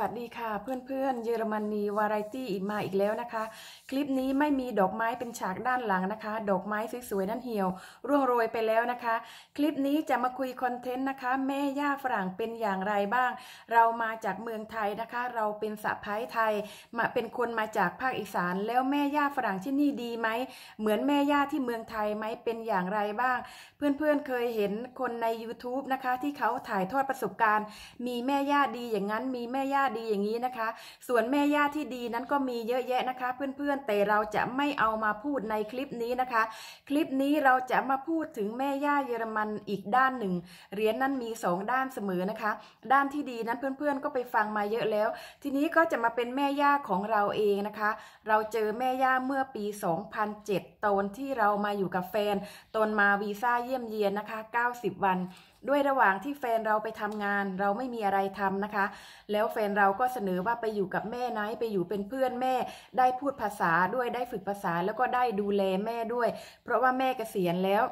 วัสดีค่ะเพื่อนๆ เยอรมนีวาไรตี้อีกมาอีกแล้วนะคะ คลิปนี้ไม่มีดอกไม้เป็นฉากด้านหลังนะคะ ดอกไม้สวยๆนั่นเหี่ยวร่วงโรยไปแล้วนะคะ คลิปนี้จะมาคุยคอนเทนต์นะคะแม่ย่าฝรั่งเป็นอย่างไรบ้าง เรามาจากเมืองไทยนะคะ เราเป็นสะพ้ายไทยมาเป็นคนมาจากภาคอีสาน แล้วแม่ย่าฝรั่งที่นี่ดีไหมเหมือนแม่ย่าที่เมืองไทยไหมเป็นอย่างไรบ้าง เพื่อนๆเเคยเห็นคนใน YouTube นะคะ ที่เขาถ่ายทอดประสบการณ์ มีแม่ย่าดีอย่างนั้นมีแม่ย่าดีอย่างนี้นะคะ ส่วนแม่ย่าที่ดีนั้นก็มีเยอะแยะนะคะ เพื่อนๆแต่เราจะไม่เอามาพูดในคลิปนี้นะคะ คลิปนี้เราจะมาพูดถึงแม่ย่าเยอรมันอีกด้านหนึ่งเหรียญนนั้นมี 2 ด้านเสมอนะคะ ด้านที่ดีนั้นเพื่อนๆ ก็ไปฟังมาเยอะแล้ว ทีนี้ก็จะมาเป็นแม่ย่าของเราเองนะคะ เราเจอแม่ย่าเมื่อปี 2007 ตอนที่เรามาอยู่กับแฟนตอนมาวีซ่าเยี่ยมเยียนนะคะ 90 วันด้วยระหว่างที่แฟนเราไปทำงานเราไม่มีอะไรทำนะคะ แล้วแฟนเราก็เสนอว่าไปอยู่กับแม่นะไปอยู่เป็นเพื่อนแม่ ได้พูดภาษาด้วยได้ฝึกภาษาแล้วก็ได้ดูแลแม่ด้วย เพราะว่าแม่เกษียณแล้ว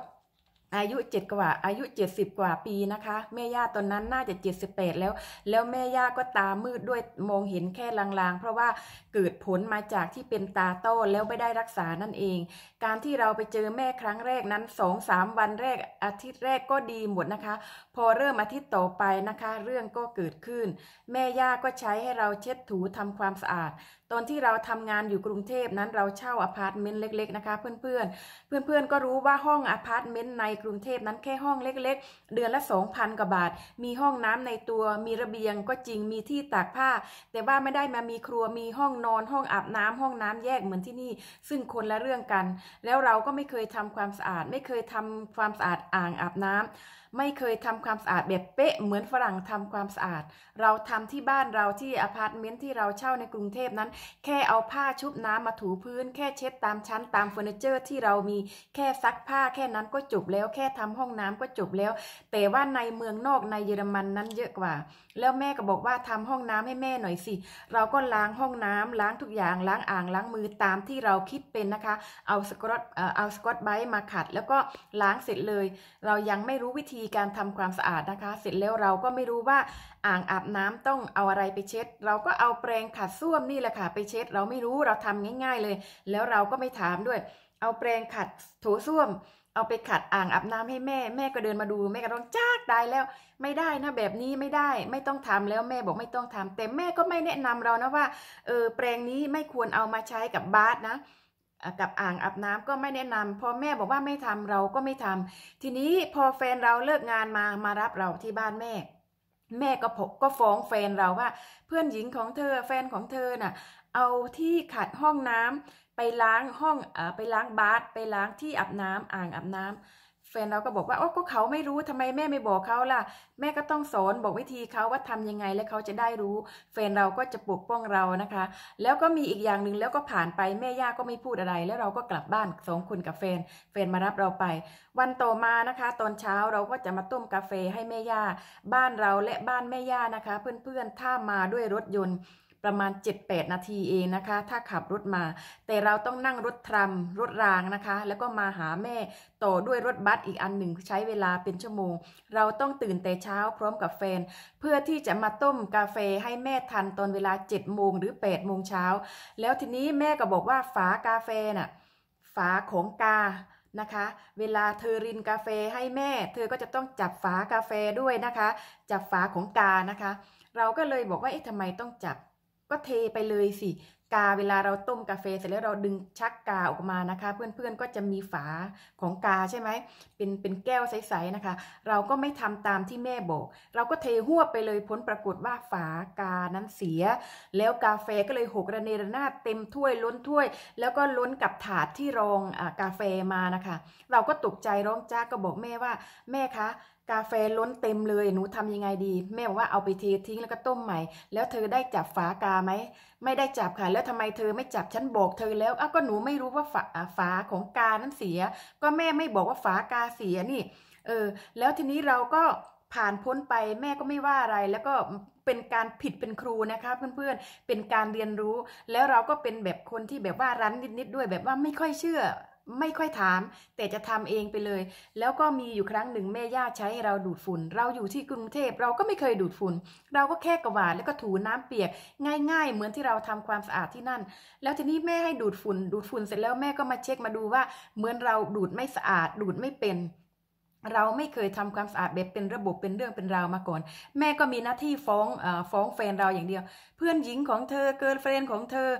อายุเจ็ดกว่าอายุเจ็ดสิบกว่าปีนะคะ แม่ย่าตอนนั้นน่าจะเจ็ดสิบแปดแล้ว แล้วแม่ย่าก็ตามืดด้วยมองเห็นแค่ลางๆ เพราะว่าเกิดผลมาจากที่เป็นตาโตแล้วไม่ได้รักษานั่นเอง การที่เราไปเจอแม่ครั้งแรกนั้นสองสามวันแรกอาทิตย์แรกก็ดีหมดนะคะ พอเริ่มอาทิตย์ต่อไปนะคะ เรื่องก็เกิดขึ้น แม่ย่าก็ใช้ให้เราเช็ดถูทำความสะอาดตอนที่เราทำงานอยู่กรุงเทพนั้นเราเช่าอพาร์ตเมนต์เล็กๆนะคะเพื่อนๆ เพื่อนๆก็รู้ว่าห้องอพาร์ตเมนต์ในกรุงเทพนั้นแค่ห้องเล็กๆ เดือนละ2,000กว่าบาท มีห้องน้ำในตัว มีระเบียงก็จริงมีที่ตากผ้า แต่ว่าไม่ได้มามีครัวมีห้องนอนห้องอาบน้ำ ห้องน้ำแยกเหมือนที่นี่ ซึ่งคนละเรื่องกัน แล้วเราก็ไม่เคยทำความสะอาด ไม่เคยทำความสะอาดอ่างอาบน้ำไม่เคยทำความสะอาดแบบเป๊ะเหมือนฝรั่งทำความสะอาด เราทำที่บ้านเราที่อพาร์ตเมนต์ที่เราเช่าในกรุงเทพนั้น แค่เอาผ้าชุบน้ำมาถูพื้น แค่เช็ดตามชั้นตามเฟอร์นิเจอร์ที่เรามีแค่ซักผ้าแค่นั้นก็จบแล้วแค่ทำห้องน้ำก็จบแล้ว แต่ว่าในเมืองนอกในเยอรมันนั้นเยอะกว่า แล้วแม่ก็บอกว่าทำห้องน้ำให้แม่หน่อยสิเราก็ล้างห้องน้ำล้างทุกอย่างล้างอ่างล้างมือตามที่เราคิดเป็นนะคะเอาสกอตเอาสกอตไบต์มาขัดแล้วก็ล้างเสร็จเลย เรายังไม่รู้วิธีีการทำความสะอาดนะคะเสร็จแล้วเราก็ไม่รู้ว่าอ่างอาบน้ำต้องเอาอะไรไปเช็ด เราก็เอาแปรงขัดส้วมนี่แหละค่ะไปเช็ดเราไม่รู้เราทำง่ายๆเลย แล้วเราก็ไม่ถามด้วย เอาแปรงขัดถูส้วมเอาไปขัดอ่างอาบน้ำให้แม่แม่ก็เดินมาดู แม่ก็ร้องจ้ากได้แล้ว ไม่ได้นะแบบนี้ไม่ได้ไม่ต้องทำแล้วแม่บอกไม่ต้องทำแต่แม่ก็ไม่แนะนำเรานะว่าเออแปรงนี้ไม่ควรเอามาใช้กับบาสนะกับอ่างอาบน้ำก็ไม่แนะนำพอแม่บอกว่าไม่ทำเราก็ไม่ทำ ทีนี้พอแฟนเราเลิกงานมามารับเราที่บ้านแม่ แม่ก็ก็ฟ้องแฟนเราว่า เพื่อนหญิงของเธอ แฟนของเธอน่ะ เอาที่ขัดห้องน้ำไปล้างห้องอไปล้างบาสไปล้างที่อาบน้ำ อ่างอาบน้ำแฟนเราก็บอกว่าโอ้ก็เขาไม่รู้ทำไมแม่ไม่บอกเขาล่ะ แม่ก็ต้องสอน บอกวิธีเขาว่าทำยังไง แล้วเขาจะได้รู้แฟนเราก็จะปกป้องเรานะคะ แล้วก็มีอีกอย่างหนึ่งแล้วก็ผ่านไปแม่ย่าก็ไม่พูดอะไร แล้วเราก็กลับบ้านสองคนกับแฟนแฟนมารับเราไป วันต่อมานะคะ ตอนเช้าเราก็จะมาต้มกาแฟให้แม่ย่าบ้านเราและบ้านแม่ย่านะคะ เพื่อนๆถ้ามาด้วยรถยนต์ประมาณ 7-8 นาทีเองนะคะ ถ้าขับรถมา แต่เราต้องนั่งรถทรัมรถรางนะคะ แล้วก็มาหาแม่ต่อด้วยรถบัสอีกอันหนึ่งใช้เวลาเป็นชั่วโมง เราต้องตื่นแต่เช้าพร้อมกับแฟน เพื่อที่จะมาต้มกาแฟให้แม่ทันตอนเวลา7โมงหรือ8โมงเช้า แล้วทีนี้แม่ก็บอกว่า ฝากาแฟน่ะฝาของกานะคะ เวลาเธอรินกาแฟให้แม่ เธอก็จะต้องจับฝากาแฟด้วยนะคะ จับฝาของกานะคะ เราก็เลยบอกว่าเอ๊ะทำไมต้องจับก็เทไปเลยสิกาเวลาเราต้มกาแฟ เสร็จแล้วเราดึงชักกาออกมานะคะ เพื่อนๆก็จะมีฝาของกาใช่ไหมเป็นเป็นแก้วใสๆนะคะ เราก็ไม่ทำตามที่แม่บอก เราก็เทหัวไปเลยผลปรากฏว่าฝากานั้นเสีย แล้วกาแฟก็เลยหกระเนระนาดเต็มถ้วยล้นถ้วย แล้วก็ล้นกับถาดที่รองอกาแฟมานะคะ เราก็ตกใจร้องจ้าก็บอกแม่ว่าแม่คะกาแฟล้นเต็มเลยหนูทำยังไง ดี แม่บอกว่าเอาไปเททิ้งแล้วก็ต้มใหม่ แล้วเธอได้จับฝากาไหม ไม่ได้จับค่ะแล้วทำไมเธอไม่จับ ฉันบอกเธอแล้วอ้าวก็หนูไม่รู้ว่าฝาฝาของกานั้นเสีย ก็แม่ไม่บอกว่าฝากาเสียนี่เออแล้วทีนี้เราก็ผ่านพ้นไปแม่ก็ไม่ว่าอะไร แล้วก็เป็นการผิดเป็นครูนะคะเพื่อนๆเป็นการเรียนรู้แล้วเราก็เป็นแบบคนที่แบบว่ารั้นนิดๆด้วยแบบว่าไม่ค่อยเชื่อไม่ค่อยถามแต่จะทำเองไปเลย แล้วก็มีอยู่ครั้งหนึ่งแม่ย่าใช้เราดูดฝุ่น เราอยู่ที่กรุงเทพเราก็ไม่เคยดูดฝุ่น เราก็แค่กวาดแล้วก็ถูน้ำเปียกง่าย ๆ เหมือนที่เราทำความสะอาดที่นั่น แล้วทีนี้แม่ให้ดูดฝุ่น ดูดฝุ่นเสร็จแล้วแม่ก็มาเช็คมาดูว่าเหมือนเราดูดไม่สะอาด ดูดไม่เป็น เราไม่เคยทำความสะอาดแบบเป็นระบบเป็นเรื่องเป็นราวมาก่อน แม่ก็มีหน้าที่ฟ้องอฟ้องแฟนเราอย่างเดียว เพื่อนหญิงของเธอเกิร์ลเฟรนของเธอ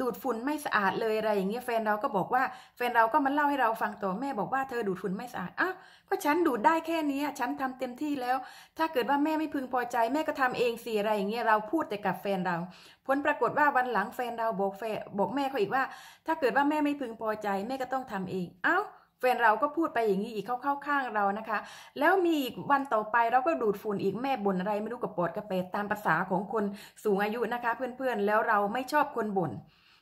ดูดฝุ่นไม่สะอาดเลยอะไรอย่างเงี้ยแฟนเราก็บอกว่าแฟนเราก็มาเล่าให้เราฟังต่อแม่บอกว่าเธอดูดฝุ่นไม่สะอาด อ้าว ก็ฉันดูดได้แค่นี้ฉันทำเต็มที่แล้ว ถ้าเกิดว่าแม่ไม่พึงพอใจ แม่ก็ทำเองสิอะไรอย่างเงี้ยเราพูดแต่กับแฟนเราผลปรากฏว่าวันหลังแฟนเราบอกแฟบอกแม่เขาอีกว่า ถ้าเกิดว่าแม่ไม่พึงพอใจแม่ก็ต้องทำเอง เอ้าแฟนเราก็พูดไปอย่างนี้อีกเข้าเข้าข้างเรานะคะ แล้วมีอีกวันต่อไปเราก็ดูดฝุ่นอีกแม่บ่นอะไรไม่รู้กับปวดกระเปดตามภาษาของคนสูงอายุนะคะ เพื่อนๆแล้วเราไม่ชอบคนบ่น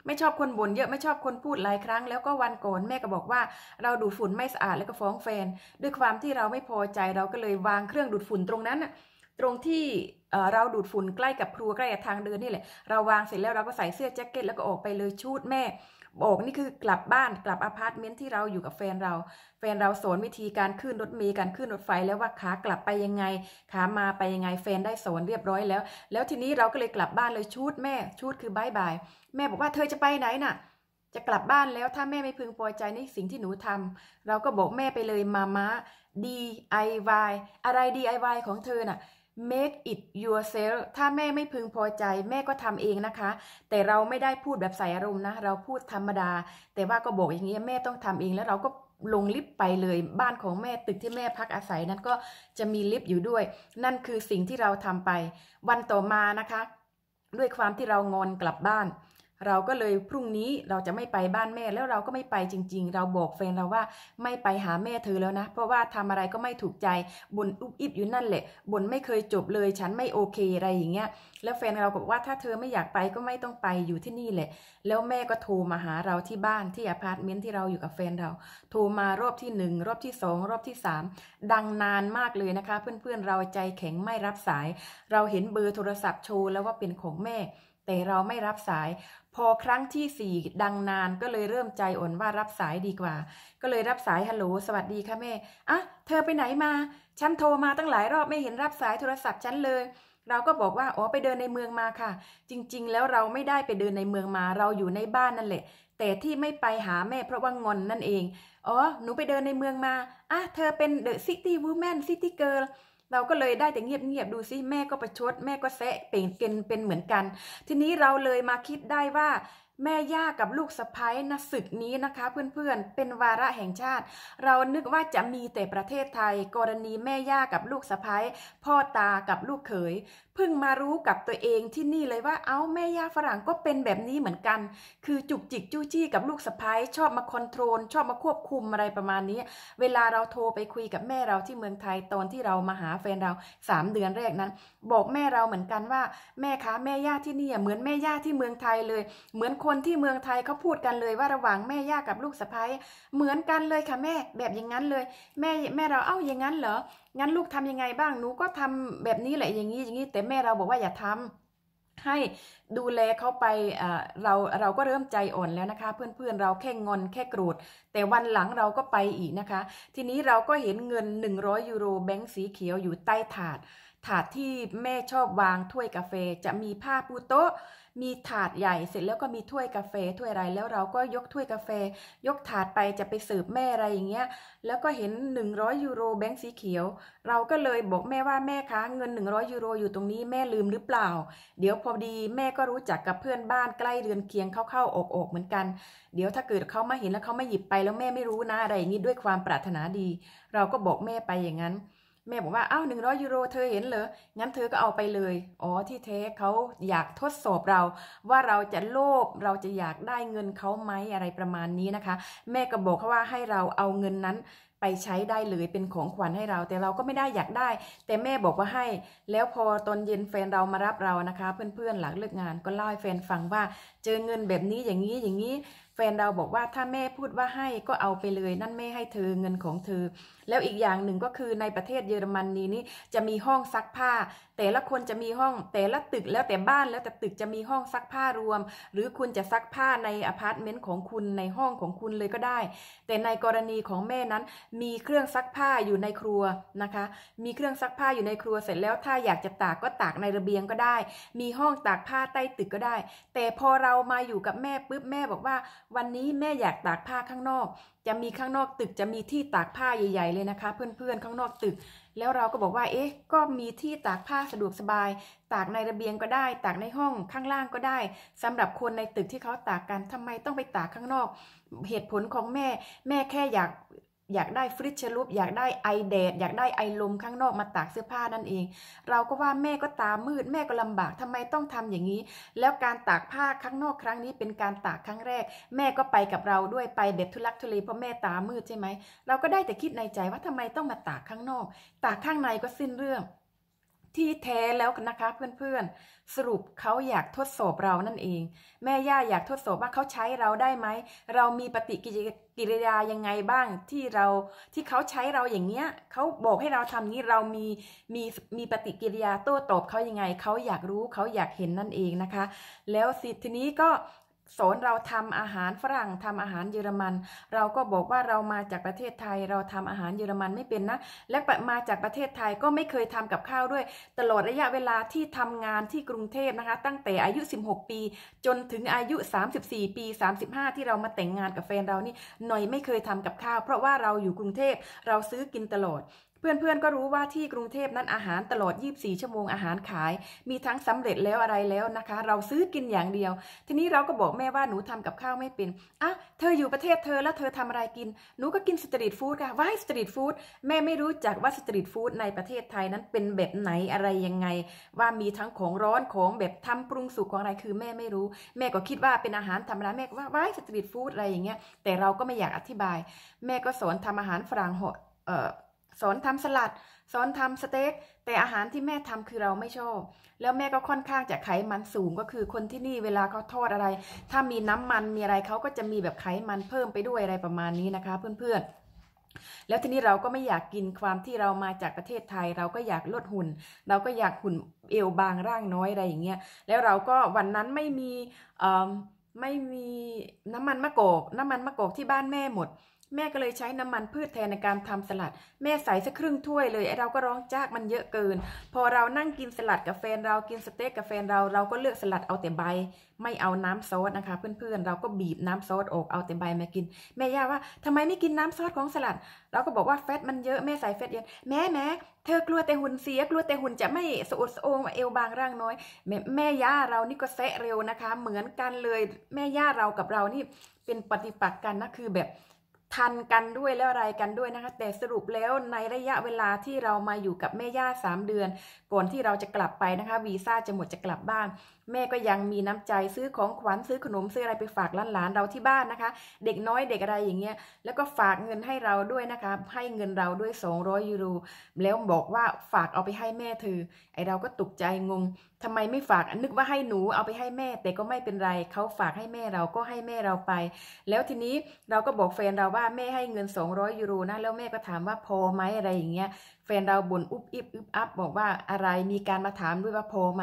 ไม่ชอบคนบ่นเยอะไม่ชอบคนพูดหลายครั้งแล้วก็วันก่อนแม่ก็บอกว่าเราดูดฝุ่นไม่สะอาดแล้วก็ฟ้องแฟน ด้วยความที่เราไม่พอใจเราก็เลยวางเครื่องดูดฝุ่นตรงนั้น ตรงที่เราดูดฝุ่นใกล้กับครัวใกล้กับทางเดินนี่แหละเราวางเสร็จแล้วเราก็ใส่เสื้อแจ็คเก็ตแล้วก็ออกไปเลยชูดแม่โบกนี่คือกลับบ้านกลับอพาร์ตเมนต์ที่เราอยู่กับแฟนเรา แฟนเราสอนวิธีการขึ้นรถเมล์การขึ้นรถไฟแล้วว่าขากลับไปยังไงขามาไปยังไง แฟนได้สอนเรียบร้อยแล้ว แล้วทีนี้เราก็เลยกลับบ้านเลยชูดแม่ชูดคือบายบายแม่บอกว่าเธอจะไปไหนน่ะ จะกลับบ้านแล้วถ้าแม่ไม่พึงพอใจในสิ่งที่หนูทำเราก็บอกแม่ไปเลยมาม้า DIY อะไร DIY ของเธอน่ะ make it yourself ถ้าแม่ไม่พึงพอใจ แม่ก็ทำเองนะคะ แต่เราไม่ได้พูดแบบใส่อารมณ์นะ เราพูดธรรมดา แต่ว่าก็บอกอย่างนี้แม่ต้องทำเอง แล้วเราก็ลงลิฟต์ไปเลย บ้านของแม่ตึกที่แม่พักอาศัยนั้นก็จะมีลิฟต์อยู่ด้วย นั่นคือสิ่งที่เราทำไป วันต่อมานะคะ ด้วยความที่เรางอนกลับบ้านเราก็เลยพรุ่งนี้เราจะไม่ไปบ้านแม่ แล้วเราก็ไม่ไปจริง ๆ เราบอกแฟนเราว่าไม่ไปหาแม่เธอแล้วนะ เพราะว่าทำอะไรก็ไม่ถูกใจบนอุบอิบอยู่นั่นแหละบนไม่เคยจบเลยฉันไม่โอเคอะไรอย่างเงี้ยแล้วแฟนเราบอกว่าถ้าเธอไม่อยากไปก็ไม่ต้องไปอยู่ที่นี่แหละ แล้วแม่ก็โทรมาหาเราที่บ้านที่อพาร์ตเมนต์ที่เราอยู่กับแฟนเราโทรมารอบที่หนึ่งรอบที่สองรอบที่สามดังนานมากเลยนะคะ เพื่อนๆเราใจแข็งไม่รับสาย เราเห็นเบอร์โทรศัพท์โชว์แล้วว่าเป็นของแม่ แต่เราไม่รับสายพอครั้งที่สี่ดังนานก็เลยเริ่มใจอ่อนว่ารับสายดีกว่า ก็เลยรับสายฮัลโหลสวัสดีค่ะแม่อ่ะเธอไปไหนมาฉันโทรมาตั้งหลายรอบไม่เห็นรับสายโทรศัพท์ฉันเลย เราก็บอกว่าอ๋อไปเดินในเมืองมาค่ะ จริง ๆ แล้วเราไม่ได้ไปเดินในเมืองมาเราอยู่ในบ้านนั่นแหละ แต่ที่ไม่ไปหาแม่เพราะว่างอนนั่นเองอ๋อหนูไปเดินในเมืองมาอ่ะเธอเป็นเดอะซิตี้วูแมนซิตี้เกิร์ลเราก็เลยได้แต่เงียบๆดูซิแม่ก็ประชด แม่ก็แซะเป่งเกนเป็นเหมือนกัน ทีนี้เราเลยมาคิดได้ว่า แม่ย่ากับลูกสะพ้ายนะศึกนี้นะคะ เพื่อนๆเป็นวาระแห่งชาติ เรานึกว่าจะมีแต่ประเทศไทยกรณีแม่ย่ากับลูกสะพ้ายพ่อตากับลูกเขยเพิ่งมารู้กับตัวเองที่นี่เลยว่า เอา้า แม่ย่าฝรั่งก็เป็นแบบนี้เหมือนกัน คือจุกจิกจู้จี้กับลูกสะพ้ายชอบมาคอนโทรล ชอบมาควบคุมอะไรประมาณนี้ เวลาเราโทรไปคุยกับแม่เราที่เมืองไทยตอนที่เรามาหาแฟนเราสามเดือนแรกนั้น บอกแม่เราเหมือนกันว่า แม่คะแม่ย่าที่นี่เหมือนแม่ย่าที่เมืองไทยเลย เหมือนคนที่เมืองไทยเขาพูดกันเลย ว่าระหว่างแม่ย่ากับลูกสะพ้ายเหมือนกันเลยค่ะแม่แบบอย่างนั้นเลย แม่แม่เราเอ้าอย่างนั้นเหรองั้นลูกทำยังไงบ้าง หนูก็ทำแบบนี้แหละ อย่างนี้ อย่างนี้ แต่แม่เราบอกว่าอย่าทำ ให้ดูแลเขาไปเราเราก็เริ่มใจอ่อนแล้วนะคะ เพื่อนๆ เราแค่งอนแค่กรูด แต่วันหลังเราก็ไปอีกนะคะ ทีนี้เราก็เห็นเงิน 100 ยูโรแบงค์สีเขียวอยู่ใต้ถาด ถาดที่แม่ชอบวางถ้วยกาแฟ จะมีผ้าปูโต๊ะมีถาดใหญ่เสร็จแล้วก็มีถ้วยกาแฟถ้วยอะไรแล้วเราก็ยกถ้วยกาแฟ ยกถาดไปจะไปสืบแม่อะไรอย่างเงี้ยแล้วก็เห็น100ยูโรแบงค์สีเขียว เราก็เลยบอกแม่ว่าแม่คะเงิน100ยูโรอยู่ตรงนี้แม่ลืมหรือเปล่า เดี๋ยวพอดีแม่ก็รู้จักกับเพื่อนบ้านใกล้เรือนเคียงเข้าๆออกๆเหมือนกัน เดี๋ยวถ้าเกิดเขามาเห็นแล้วเขาไม่หยิบไปแล้วแม่ไม่รู้นะอะไรอย่างงี้ด้วยความปรารถนาดี เราก็บอกแม่ไปอย่างนั้นแม่บอกว่าอ้าวหนึ่งร้อยยูโรเธอเห็นเหรอ งั้นเธอก็เอาไปเลย อ๋อที่เทเขาอยากทดสอบเรา ว่าเราจะโลภเราจะอยากได้เงินเขาไหมอะไรประมาณนี้นะคะ แม่ก็บอกเขาว่าให้เราเอาเงินนั้นไปใช้ได้เลยเป็นของขวัญให้เรา แต่เราก็ไม่ได้อยากได้ แต่แม่บอกว่าให้ แล้วพอตอนเย็นแฟนเรามารับเรานะคะ เพื่อนๆหลังเลิกงานก็เล่าให้แฟนฟังว่าเจอเงินแบบนี้อย่างนี้อย่างนี้แฟนเราบอกว่าถ้าแม่พูดว่าให้ก็เอาไปเลยนั่นแม่ให้เธอเงินของเธอ แล้วอีกอย่างหนึ่งก็คือในประเทศเยอรมนนีนี่จะมีห้องซักผ้า แต่ละคนจะมีห้องแต่ละตึกแล้วแต่บ้านแล้วแต่ตึกจะมีห้องซักผ้ารวม หรือคุณจะซักผ้าในอพาร์ตเมนต์ของคุณในห้องของคุณเลยก็ได้ แต่ในกรณีของแม่นั้น มีเครื่องซักผ้าอยู่ในครัวนะคะ มีเครื่องซักผ้าอยู่ในครัวเสร็จแล้วถ้าอยากจะตากก็ตากในระเบียงก็ได้ มีห้องตากผ้าใต้ตึกก็ได้ แต่พอเรามาอยู่กับแม่ปุ๊บแม่บอกว่าวันนี้แม่อยากตากผ้าข้างนอก จะมีข้างนอกตึกจะมีที่ตากผ้าใหญ่ๆเลยนะคะเพื่อนๆข้างนอกตึก แล้วเราก็บอกว่าเอ๊ะก็มีที่ตากผ้าสะดวกสบาย ตากในระเบียงก็ได้ ตากในห้องข้างล่างก็ได้ สำหรับคนในตึกที่เขาตากกันทำไมต้องไปตากข้างนอกเหตุผลของแม่แม่แค่อยากอยากได้ฟริชชลูปอยากได้ไอแดดอยากได้ไอลมข้างนอกมาตากเสื้อผ้านั่นเอง เราก็ว่าแม่ก็ตามืด แม่ก็ลำบากทำไมต้องทำอย่างนี้ แล้วการตากผ้าข้างนอกครั้งนี้เป็นการตากครั้งแรก แม่ก็ไปกับเราด้วยไปแบบทุลักทุเลเพราะแม่ตามืดใช่ไหมเราก็ได้แต่คิดในใจว่าทำไมต้องมาตากข้างนอก ตากข้างในก็สิ้นเรื่องที่แท้แล้วนะคะ เพื่อนๆ สรุปเขาอยากทดสอบเรานั่นเองแม่ย่าอยากทดสอบว่าเขาใช้เราได้ไหมเรามีปฏิกิริยายังไงบ้างที่เราที่เขาใช้เราอย่างเงี้ยเขาบอกให้เราทำนี้ เรามีมีมีปฏิกิริยาโต้ตอบเขายังไงเขาอยากรู้เขาอยากเห็นนั่นเองนะคะ แล้วสิทีนี้ก็สอนเราทำอาหารฝรั่งทำอาหารเยอรมัน เราก็บอกว่าเรามาจากประเทศไทยเราทำอาหารเยอรมันไม่เป็นนะและมาจากประเทศไทยก็ไม่เคยทำกับข้าวด้วย ตลอดระยะเวลาที่ทำงานที่กรุงเทพนะคะ ตั้งแต่อายุ 16 ปีจนถึงอายุ 34 ปี 35ที่เรามาแต่งงานกับแฟนเรานี่หน่อยไม่เคยทำกับข้าวเพราะว่าเราอยู่กรุงเทพเราซื้อกินตลอดเพื่อนๆก็รู้ว่าที่กรุงเทพนั้นอาหารตลอด 24 ชั่วโมงอาหารขาย มีทั้งสำเร็จแล้วอะไรแล้วนะคะ เราซื้อกินอย่างเดียว ทีนี้เราก็บอกแม่ว่าหนูทำกับข้าวไม่เป็นอ่ะเธออยู่ประเทศเธอแล้วเธอทำอะไรกิน หนูก็กินสตรีทฟู้ดค่ะว่าสตรีทฟู้ดแม่ไม่รู้จักว่าสตรีทฟู้ดในประเทศไทยนั้นเป็นแบบไหนอะไรยังไง ว่ามีทั้งของร้อนของแบบทำปรุงสุกของอะไรคือแม่ไม่รู้ แม่ก็คิดว่าเป็นอาหารธรรมดาแม่ว่าว่าสตรีทฟู้ดอะไรอย่างเงี้ยแต่เราก็ไม่อยากอธิบาย แม่ก็สอนทำอาหารฝรั่งเออสอนทำสลัด สอนทำสเต็กแต่อาหารที่แม่ทำคือเราไม่ชอบ แล้วแม่ก็ค่อนข้างจะไขมันสูงก็คือคนที่นี่เวลาเขาทอดอะไร ถ้ามีน้ำมันมีอะไรเขาก็จะมีแบบไขมันเพิ่มไปด้วยอะไรประมาณนี้นะคะ เพื่อนๆ แล้วทีนี้เราก็ไม่อยากกินความที่เรามาจากประเทศไทย เราก็อยากลดหุ่นเราก็อยากหุ่นเอวบางร่างน้อยอะไรอย่างเงี้ยแล้วเราก็วันนั้นไม่มีไม่มีน้ำมันมะกอก น้ำมันมะกอกที่บ้านแม่หมดแม่ก็เลยใช้น้ำมันพืชแทนในการทำสลัด แม่ใส่สักครึ่งถ้วยเลยไอเราก็ร้องจากมันเยอะเกิน พอเรานั่งกินสลัดกับแฟนเรากินสเต็กกับแฟนเราเราก็เลือกสลัดเอาแต่ใบไม่เอาน้ำซอสนะคะ เพื่อนๆเราก็บีบน้ำซอสออกเอาแต่ใบมากินแม่ย่าว่าทำไมไม่กินน้ำซอสของสลัด เราก็บอกว่าแฟตมันเยอะแม่ใส่แฟตเยอะแม่แม่เธอกลัวแต่หุ่นเสีย กลัวแต่หุ่นจะไม่สะอดสะองเอวบางร่างน้อย แม่แม่ย่าเรานี่ก็แซะเร็วนะคะ เหมือนกันเลยแม่ย่าเรากับเรานี่เป็นปฏิปักษ์กันนะคือแบบทันกันด้วยแล้วอะไรกันด้วยนะคะแต่สรุปแล้วในระยะเวลาที่เรามาอยู่กับแม่ย่า 3 เดือนก่อนที่เราจะกลับไปนะคะวีซ่าจะหมดจะกลับบ้านแม่ก็ยังมีน้ำใจซื้อของขวัญซื้อขนมซื้ออะไรไปฝากหลานๆเราที่บ้านนะคะ เด็กน้อยเด็กอะไรอย่างเงี้ยแล้วก็ฝากเงินให้เราด้วยนะคะให้เงินเราด้วย 200 ยูโรแล้วบอกว่าฝากเอาไปให้แม่เธอไอเราก็ตกใจงง ทำไมไม่ฝากนึกว่าให้หนูเอาไปให้แม่ แต่ก็ไม่เป็นไรเขาฝากให้แม่เราก็ให้แม่เราไป แล้วทีนี้เราก็บอกแฟนเราว่าแม่ให้เงิน200ยูโรนะแล้วแม่ก็ถามว่าพอไหมอะไรอย่างเงี้ยแฟนเราบ่นอุบอิบอึบอับบอกว่าอะไรมีการมาถามด้วยว่าพอไหม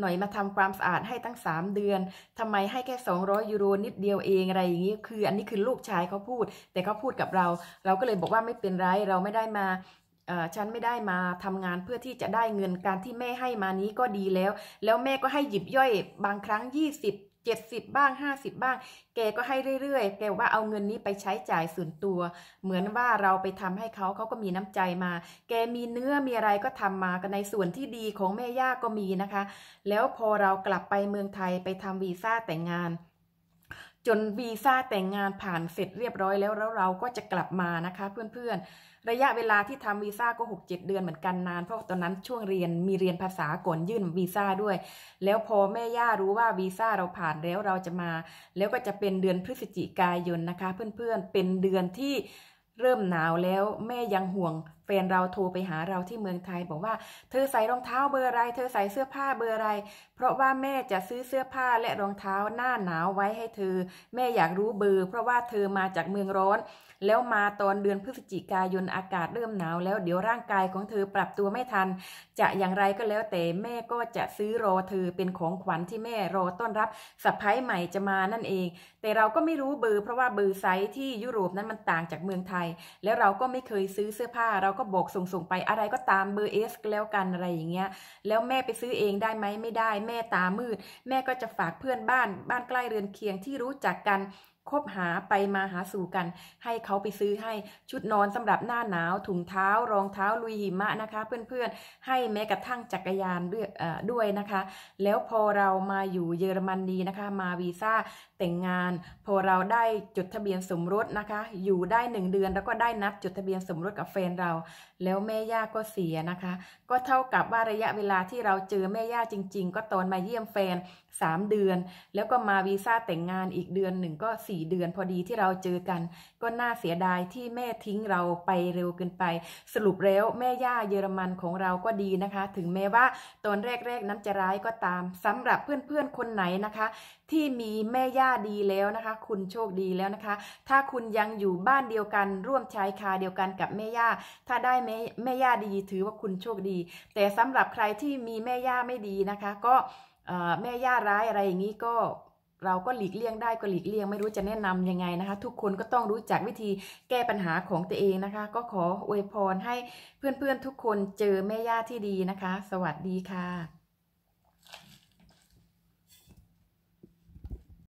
หน่อยมาทำความสะอาดให้ตั้ง 3 เดือน ทำไมให้แค่ 200ยูโรนิดเดียวเองอะไรอย่างนี้คือ อันนี้คือลูกชายเขาพูด แต่เขาพูดกับเรา เราก็เลยบอกว่าไม่เป็นไรเราไม่ได้มาฉันไม่ได้มาทำงานเพื่อที่จะได้เงินการที่แม่ให้มานี้ก็ดีแล้ว แล้วแม่ก็ให้หยิบย่อย บางครั้ง 20เจ็ดสิบบ้างห้าสิบบ้าง แกก็ให้เรื่อยๆแกว่าเอาเงินนี้ไปใช้จ่ายส่วนตัว เหมือนว่าเราไปทำให้เขาเขาก็มีน้ำใจมา แกมีเนื้อมีอะไรก็ทำมากันในส่วนที่ดีของแม่ย่าก็มีนะคะ แล้วพอเรากลับไปเมืองไทยไปทำวีซ่าแต่งงาน จนวีซ่าแต่งงานผ่านเสร็จเรียบร้อยแล้วแล้วเราก็จะกลับมานะคะ เพื่อนๆระยะเวลาที่ทำวีซ่าก็6กเดเดือนเหมือนกันนานเพราะตอนนั้นช่วงเรียนมีเรียนภาษาก่อนยื่นวีซ่าด้วยแล้วพอแม่ย่ารู้ว่าวีซ่าเราผ่านแล้วเราจะมา แล้วก็จะเป็นเดือนพฤศจิกายนนะคะ เพื่อนๆเป็นเดือนที่เริ่มหนาวแล้วแม่ยังห่วงแฟนเราโทรไปหาเราที่เมืองไทย บอกว่า เธอใส่รองเท้าเบอร์อะไร เธอใส่เสื้อผ้าเบอร์อะไร เพราะว่าแม่จะซื้อเสื้อผ้าและรองเท้าหน้าหนาวไว้ให้เธอ แม่อยาก รู้เบอร์เพราะว่าเธอมาจากเมืองร้อน แล้วมาตอนเดือนพฤศจิกายนอากาศเริ่มหนาวแล้วเดี๋ยวร่างกายของเธอปรับตัวไม่ทัน จะอย่างไรก็แล้วแต่แม่ก็จะซื้อรอเธอเป็นของขวัญที่แม่รอต้อนรับสะพ้ายใหม่จะมานั่นเอง แต่เราก็ไม่รู้เบอร์เพราะว่าเบอร์ไซส์ที่ยุโรปนั้นมันต่างจากเมืองไทย แล้วเราก็ไม่เคยซื้อเสื้อผ้าเราก็บอกส่งส่งไปอะไรก็ตามเบอร์เอสแล้วกันอะไรอย่างเงี้ย แล้วแม่ไปซื้อเองได้ไหมไม่ได้ แม่ตามืด แม่ก็จะฝากเพื่อนบ้าน บ้านใกล้เรือนเคียงที่รู้จักกันคบหาไปมาหาสู่กัน ให้เขาไปซื้อให้ชุดนอนสำหรับหน้าหนาวถุงเท้ารองเท้าลุยหิมะนะคะ เพื่อนๆให้แม้กระทั่งจักรยานด้วยด้วยนะคะ แล้วพอเรามาอยู่เยอรมนนีนะคะ มาวีซ่าแต่งงาน พอเราได้จดทะเบียนสมรสนะคะ อยู่ได้หนึ่งเดือนแล้วก็ได้นัดจดทะเบียนสมรสกับแฟนเราแล้วแม่ย่าก็เสียนะคะ ก็เท่ากับว่าระยะเวลาที่เราเจอแม่ย่าจริงๆ ก็ตอนมาเยี่ยมแฟน 3 เดือน แล้วก็มาวีซ่าแต่งงานอีกเดือนหนึ่งก็ 4ี่เดือนพอดีที่เราเจอกัน ก็น่าเสียดายที่แม่ทิ้งเราไปเร็วเกินไป สรุปแล้ว แม่ย่าเยอรมันของเราก็ดีนะคะ ถึงแม้ว่าตอนแรกๆน้ำจะร้ายก็ตามสำหรับเพื่อนๆคนไหนนะคะ ที่มีแม่ย่าดีแล้วนะคะ คุณโชคดีแล้วนะคะ ถ้าคุณยังอยู่บ้านเดียวกัน ร่วมใช้คาเดียวกันกับแม่ย่าถ้าได้แม่แม่ย่าดีถือว่าคุณโชคดี แต่สำหรับใครที่มีแม่ย่าไม่ดีนะคะ ก็แม่ย่าร้ายอะไรอย่างนี้ก็เราก็หลีกเลี่ยงได้ก็หลีกเลี่ยงไม่รู้จะแนะนํำยังไงนะคะ ทุกคนก็ต้องรู้จักวิธีแก้ปัญหาของตัวเองนะคะ ก็ขออวยพรให้เพื่อนๆทุกคนเจอแม่ย่าที่ดีนะคะ สวัสดีค่ะ